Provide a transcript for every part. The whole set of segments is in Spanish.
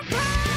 my pain!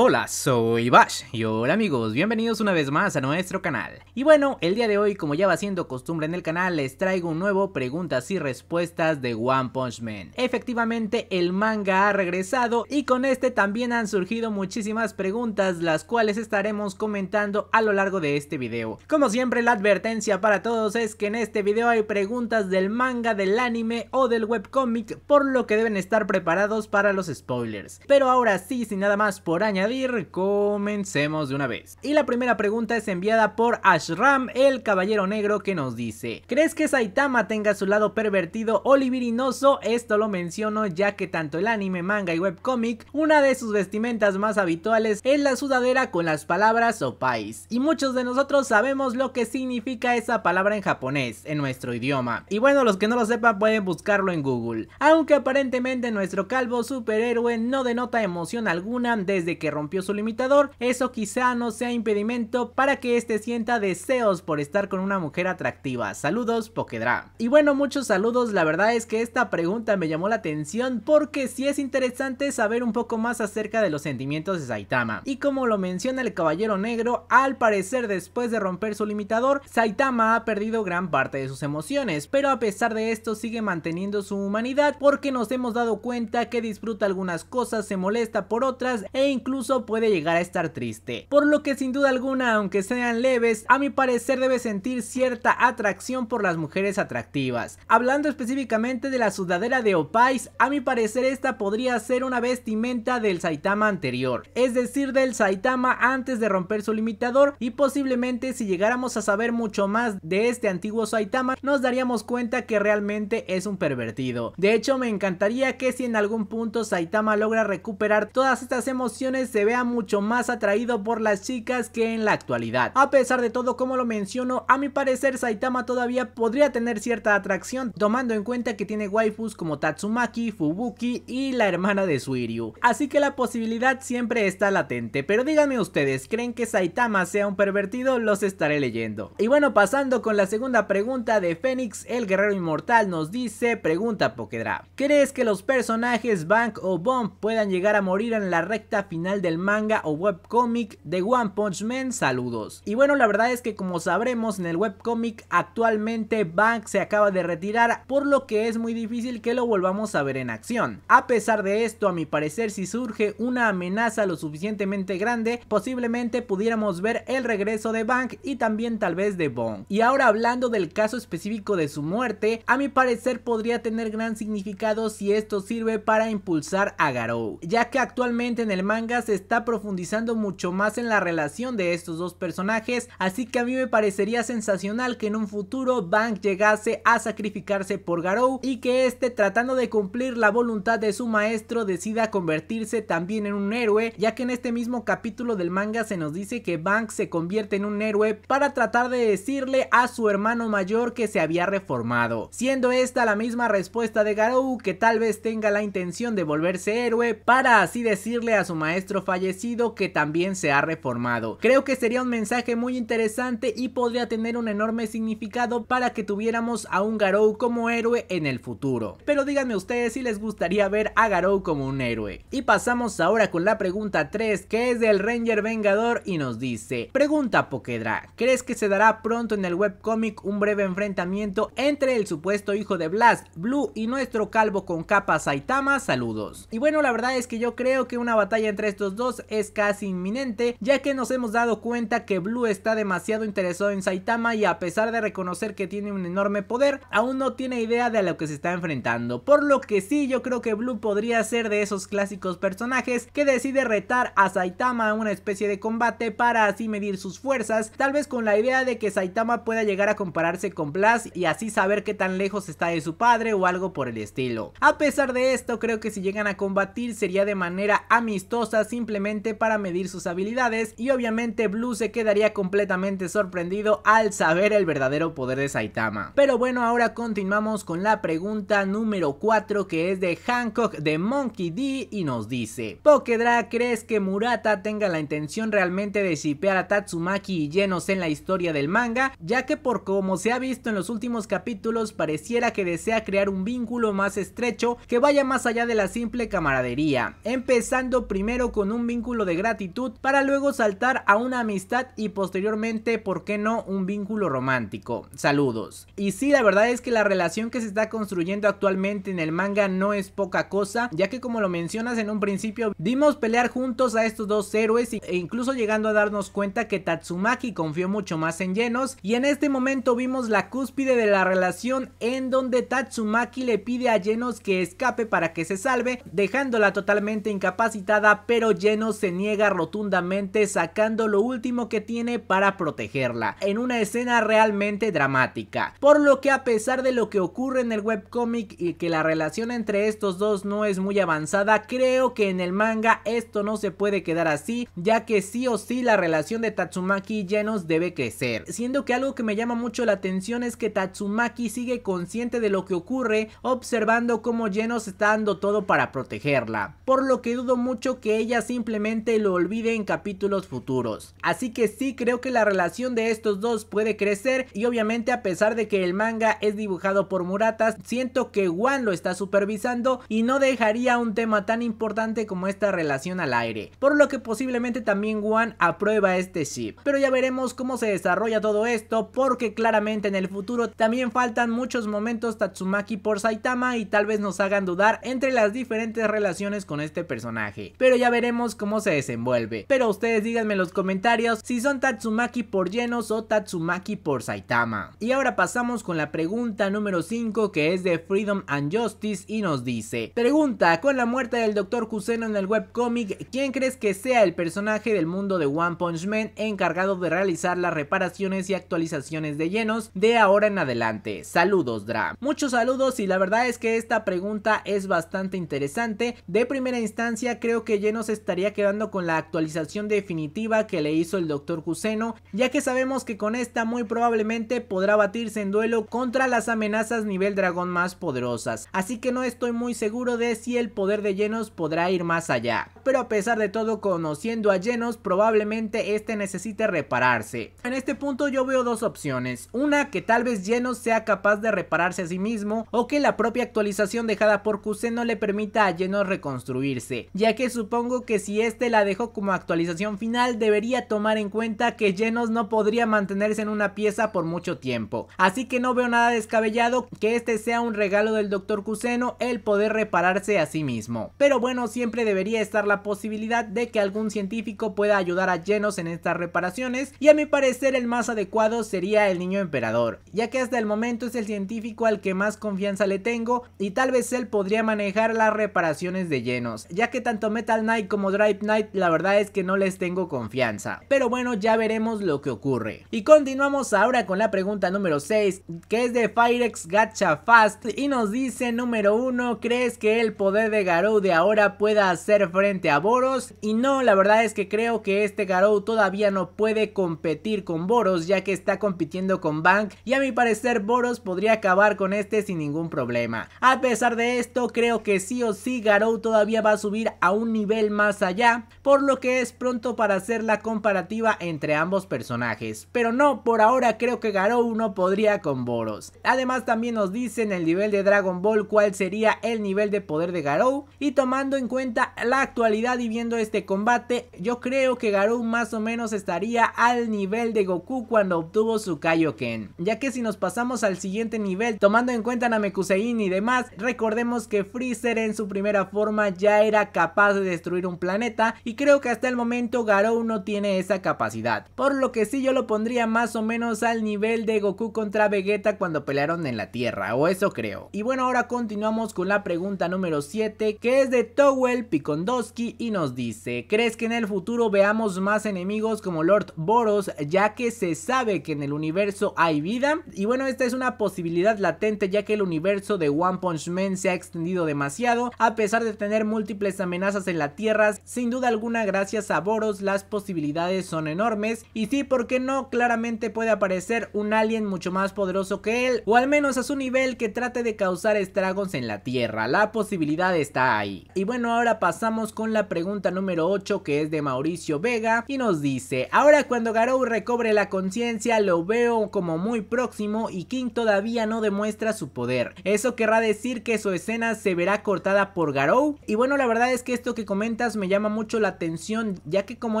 Hola, soy Bash y hola amigos, bienvenidos una vez más a nuestro canal. Y bueno, el día de hoy, como ya va siendo costumbre en el canal, les traigo un nuevo preguntas y respuestas de One Punch Man. Efectivamente, el manga ha regresado y con este también han surgido muchísimas preguntas, las cuales estaremos comentando a lo largo de este video. Como siempre, la advertencia para todos es que en este video hay preguntas del manga, del anime o del webcomic, por lo que deben estar preparados para los spoilers. Pero ahora sí, sin nada más por añadir, comencemos de una vez. Y la primera pregunta es enviada por Ashram, el caballero negro, que nos dice: ¿Crees que Saitama tenga su lado pervertido o libidinoso? Esto lo menciono ya que tanto el anime, manga y webcomic, una de sus vestimentas más habituales es la sudadera con las palabras opais. Y muchos de nosotros sabemos lo que significa esa palabra en japonés, en nuestro idioma. Y bueno, los que no lo sepan pueden buscarlo en Google. Aunque aparentemente nuestro calvo superhéroe no denota emoción alguna desde que rompió su limitador, eso quizá no sea impedimento para que este sienta deseos por estar con una mujer atractiva. Saludos, Pokedra. Y bueno, muchos saludos, la verdad es que esta pregunta me llamó la atención porque sí es interesante saber un poco más acerca de los sentimientos de Saitama. Y como lo menciona el Caballero Negro, al parecer después de romper su limitador, Saitama ha perdido gran parte de sus emociones, pero a pesar de esto sigue manteniendo su humanidad porque nos hemos dado cuenta que disfruta algunas cosas, se molesta por otras e incluso puede llegar a estar triste. Por lo que sin duda alguna, aunque sean leves, a mi parecer debe sentir cierta atracción por las mujeres atractivas. Hablando específicamente de la sudadera de Opais, a mi parecer esta podría ser una vestimenta del Saitama anterior, es decir del Saitama antes de romper su limitador y posiblemente si llegáramos a saber mucho más de este antiguo Saitama nos daríamos cuenta que realmente es un pervertido. De hecho me encantaría que si en algún punto Saitama logra recuperar todas estas emociones se vea mucho más atraído por las chicas que en la actualidad. A pesar de todo, como lo menciono, a mi parecer Saitama todavía podría tener cierta atracción, tomando en cuenta que tiene waifus como Tatsumaki, Fubuki y la hermana de Suiryu. Así que la posibilidad siempre está latente, pero díganme ustedes, ¿creen que Saitama sea un pervertido? Los estaré leyendo. Y bueno, pasando con la segunda pregunta de Fénix, el guerrero inmortal, nos dice, pregunta Pokedra, ¿crees que los personajes Bank o Bomb puedan llegar a morir en la recta final del manga o webcómic de One Punch Man, saludos. Y bueno, la verdad es que como sabremos en el webcómic actualmente Bank se acaba de retirar, por lo que es muy difícil que lo volvamos a ver en acción. A pesar de esto, a mi parecer si surge una amenaza lo suficientemente grande, posiblemente pudiéramos ver el regreso de Bank y también tal vez de Bong. Y ahora hablando del caso específico de su muerte, a mi parecer podría tener gran significado si esto sirve para impulsar a Garou, ya que actualmente en el manga está profundizando mucho más en la relación de estos dos personajes, así que a mí me parecería sensacional que en un futuro Bank llegase a sacrificarse por Garou y que este tratando de cumplir la voluntad de su maestro decida convertirse también en un héroe, ya que en este mismo capítulo del manga se nos dice que Bank se convierte en un héroe para tratar de decirle a su hermano mayor que se había reformado, siendo esta la misma respuesta de Garou que tal vez tenga la intención de volverse héroe para así decirle a su maestro fallecido que también se ha reformado. Creo que sería un mensaje muy interesante y podría tener un enorme significado para que tuviéramos a un Garou como héroe en el futuro. Pero díganme ustedes si les gustaría ver a Garou como un héroe. Y pasamos ahora con la pregunta 3 que es del Ranger Vengador y nos dice, pregunta Pokedra, ¿crees que se dará pronto en el webcomic un breve enfrentamiento entre el supuesto hijo de Blast, Blue y nuestro calvo con capa Saitama? Saludos. Y bueno la verdad es que yo creo que una batalla entre estos dos es casi inminente, ya que nos hemos dado cuenta que Blue está demasiado interesado en Saitama y a pesar de reconocer que tiene un enorme poder, aún no tiene idea de a lo que se está enfrentando. Por lo que sí, yo creo que Blue podría ser de esos clásicos personajes que decide retar a Saitama a una especie de combate para así medir sus fuerzas, tal vez con la idea de que Saitama pueda llegar a compararse con Blast y así saber qué tan lejos está de su padre o algo por el estilo. A pesar de esto, creo que si llegan a combatir sería de manera amistosa sin simplemente para medir sus habilidades y obviamente Blue se quedaría completamente sorprendido al saber el verdadero poder de Saitama. Pero bueno, ahora continuamos con la pregunta número 4 que es de Hancock de Monkey D y nos dice Pokedra, ¿crees que Murata tenga la intención realmente de shipear a Tatsumaki y llenos en la historia del manga? Ya que por como se ha visto en los últimos capítulos pareciera que desea crear un vínculo más estrecho que vaya más allá de la simple camaradería, empezando primero con un vínculo de gratitud para luego saltar a una amistad y posteriormente, ¿por qué no?, un vínculo romántico. Saludos. Y sí, la verdad es que la relación que se está construyendo actualmente en el manga no es poca cosa, ya que como lo mencionas en un principio, dimos pelear juntos a estos dos héroes e incluso llegando a darnos cuenta que Tatsumaki confió mucho más en Llenos y en este momento vimos la cúspide de la relación en donde Tatsumaki le pide a Llenos que escape para que se salve, dejándola totalmente incapacitada, pero lleno se niega rotundamente sacando lo último que tiene para protegerla, en una escena realmente dramática. Por lo que a pesar de lo que ocurre en el webcomic y que la relación entre estos dos no es muy avanzada, creo que en el manga esto no se puede quedar así, ya que sí o sí la relación de Tatsumaki y Genos debe crecer. Siendo que algo que me llama mucho la atención es que Tatsumaki sigue consciente de lo que ocurre, observando cómo Genos está dando todo para protegerla, por lo que dudo mucho que ella simplemente lo olvide en capítulos futuros. Así que sí creo que la relación de estos dos puede crecer y obviamente a pesar de que el manga es dibujado por Muratas, siento que Wan lo está supervisando y no dejaría un tema tan importante como esta relación al aire, por lo que posiblemente también Wan aprueba este ship. Pero ya veremos cómo se desarrolla todo esto porque claramente en el futuro también faltan muchos momentos Tatsumaki por Saitama y tal vez nos hagan dudar entre las diferentes relaciones con este personaje. Pero ya veremos cómo se desenvuelve. Pero ustedes díganme en los comentarios si son Tatsumaki por llenos o Tatsumaki por Saitama. Y ahora pasamos con la pregunta número 5 que es de Freedom and Justice y nos dice Pregunta, con la muerte del Dr. Kuseno en el webcómic, ¿quién crees que sea el personaje del mundo de One Punch Man encargado de realizar las reparaciones y actualizaciones de llenos de ahora en adelante? Saludos, Dra. Muchos saludos y la verdad es que esta pregunta es bastante interesante. De primera instancia creo que llenos es estaría quedando con la actualización definitiva que le hizo el Dr. Cuseno, ya que sabemos que con esta muy probablemente podrá batirse en duelo contra las amenazas nivel dragón más poderosas, así que no estoy muy seguro de si el poder de llenos podrá ir más allá pero a pesar de todo conociendo a Genos probablemente este necesite repararse. En este punto yo veo dos opciones, una que tal vez Genos sea capaz de repararse a sí mismo o que la propia actualización dejada por Kuseno le permita a Genos reconstruirse, ya que supongo que si este la dejó como actualización final debería tomar en cuenta que Genos no podría mantenerse en una pieza por mucho tiempo, así que no veo nada descabellado que este sea un regalo del Dr. Cuseno el poder repararse a sí mismo. Pero bueno, siempre debería estar la posibilidad de que algún científico pueda ayudar a Genos en estas reparaciones y a mi parecer el más adecuado sería el niño emperador, ya que hasta el momento es el científico al que más confianza le tengo y tal vez él podría manejar las reparaciones de Genos, ya que tanto Metal Knight como Drive Knight la verdad es que no les tengo confianza, pero bueno ya veremos lo que ocurre. Y continuamos ahora con la pregunta número 6, que es de Firex Gacha Fast y nos dice número 1, ¿crees que el poder de Garou de ahora pueda hacer frente a Boros. Y no, la verdad es que creo que este Garou todavía no puede competir con Boros ya que está compitiendo con Bank y a mi parecer Boros podría acabar con este sin ningún problema. A pesar de esto, creo que sí o sí Garou todavía va a subir a un nivel más allá, por lo que es pronto para hacer la comparativa entre ambos personajes. Pero no, por ahora creo que Garou no podría con Boros. Además también nos dicen el nivel de Dragon Ball cuál sería el nivel de poder de Garou y tomando en cuenta la actualidad y viendo este combate, yo creo que Garou más o menos estaría al nivel de Goku cuando obtuvo su Kaioken. Ya que si nos pasamos al siguiente nivel, tomando en cuenta Namekusein y demás, recordemos que Freezer en su primera forma ya era capaz de destruir un planeta y creo que hasta el momento Garou no tiene esa capacidad. Por lo que sí yo lo pondría más o menos al nivel de Goku contra Vegeta cuando pelearon en la Tierra, o eso creo. Y bueno, ahora continuamos con la pregunta número 7 que es de Towel 2 y nos dice, ¿crees que en el futuro veamos más enemigos como Lord Boros ya que se sabe que en el universo hay vida? Y bueno, esta es una posibilidad latente ya que el universo de One Punch Man se ha extendido demasiado, a pesar de tener múltiples amenazas en la Tierra, sin duda alguna gracias a Boros las posibilidades son enormes y sí, porque no? Claramente puede aparecer un alien mucho más poderoso que él o al menos a su nivel que trate de causar estragos en la Tierra, la posibilidad está ahí. Y bueno, ahora pasamos con la pregunta número 8 que es de Mauricio Vega y nos dice, ahora cuando Garou recobre la conciencia lo veo como muy próximo y King todavía no demuestra su poder. Eso querrá decir que su escena se verá cortada por Garou. Y bueno, la verdad es que esto que comentas me llama mucho la atención ya que como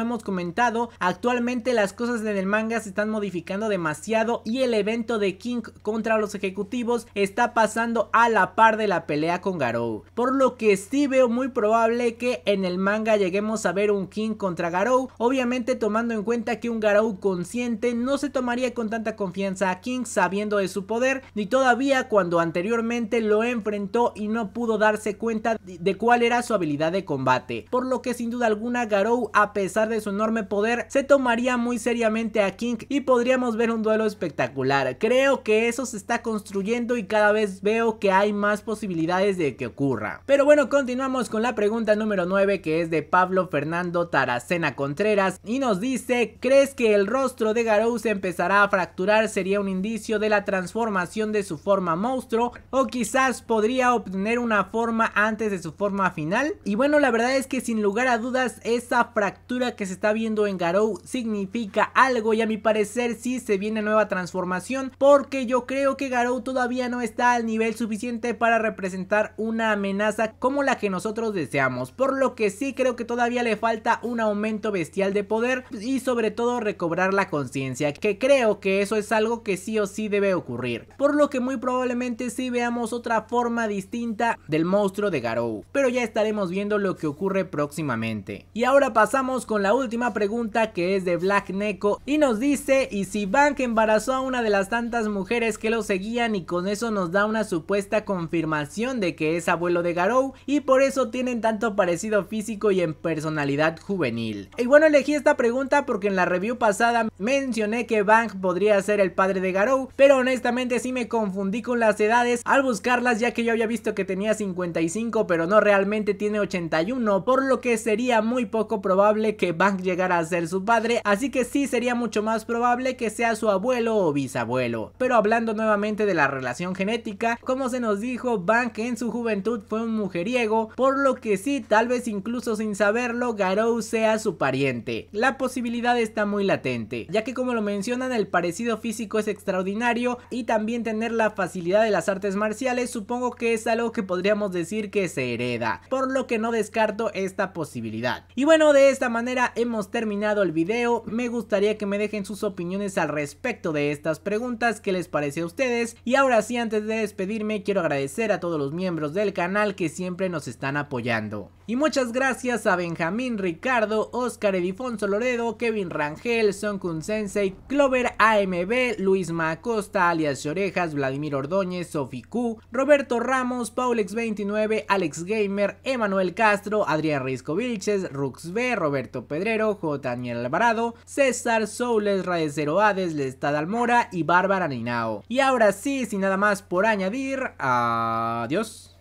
hemos comentado, actualmente las cosas en el manga se están modificando demasiado y el evento de King contra los ejecutivos está pasando a la par de la pelea con Garou. Por lo que sí veo muy probable que en en el manga lleguemos a ver un King contra Garou, obviamente tomando en cuenta que un Garou consciente no se tomaría con tanta confianza a King sabiendo de su poder, ni todavía cuando anteriormente lo enfrentó y no pudo darse cuenta de cuál era su habilidad de combate, por lo que sin duda alguna Garou a pesar de su enorme poder se tomaría muy seriamente a King y podríamos ver un duelo espectacular, creo que eso se está construyendo y cada vez veo que hay más posibilidades de que ocurra. Pero bueno, continuamos con la pregunta número 9 que es de Pablo Fernando Taracena Contreras y nos dice, ¿crees que el rostro de Garou se empezará a fracturar? ¿Sería un indicio de la transformación de su forma monstruo? ¿O quizás podría obtener una forma antes de su forma final? Y bueno, la verdad es que sin lugar a dudas esa fractura que se está viendo en Garou significa algo y a mi parecer sí se viene nueva transformación porque yo creo que Garou todavía no está al nivel suficiente para representar una amenaza como la que nosotros deseamos, por lo que sí creo que todavía le falta un aumento bestial de poder y sobre todo recobrar la conciencia, que creo que eso es algo que sí o sí debe ocurrir. Por lo que muy probablemente sí veamos otra forma distinta del monstruo de Garou, pero ya estaremos viendo lo que ocurre próximamente. Y ahora pasamos con la última pregunta que es de Black Neko y nos dice, ¿y si Bank embarazó a una de las tantas mujeres que lo seguían y con eso nos da una supuesta confirmación de que es abuelo de Garou y por eso tienen tanto parecido físico y en personalidad juvenil. Y bueno, elegí esta pregunta porque en la review pasada mencioné que Bank podría ser el padre de Garou, pero honestamente sí me confundí con las edades al buscarlas ya que yo había visto que tenía 55 pero no realmente tiene 81, por lo que sería muy poco probable que Bang llegara a ser su padre, así que sí sería mucho más probable que sea su abuelo o bisabuelo. Pero hablando nuevamente de la relación genética, como se nos dijo, Bank en su juventud fue un mujeriego, por lo que sí, tal vez sin incluso sin saberlo Garou sea su pariente. La posibilidad está muy latente, ya que como lo mencionan el parecido físico es extraordinario y también tener la facilidad de las artes marciales supongo que es algo que podríamos decir que se hereda, por lo que no descarto esta posibilidad. Y bueno, de esta manera hemos terminado el video, me gustaría que me dejen sus opiniones al respecto de estas preguntas, qué les parece a ustedes y ahora sí antes de despedirme quiero agradecer a todos los miembros del canal que siempre nos están apoyando. Y muchas Muchas gracias a Benjamín Ricardo, Oscar Edifonso Loredo, Kevin Rangel, Son Kun Sensei, Clover AMB, Luis Macosta alias Orejas, Vladimir Ordóñez, Sofi Q, Roberto Ramos, Paulex29, Alex Gamer, Emanuel Castro, Adrián Risco Vilches, Rux B, Roberto Pedrero, J. Daniel Alvarado, César Soules, Radecero Hades, Lestad Almora y Bárbara Ninao. Y ahora sí, sin nada más por añadir, adiós.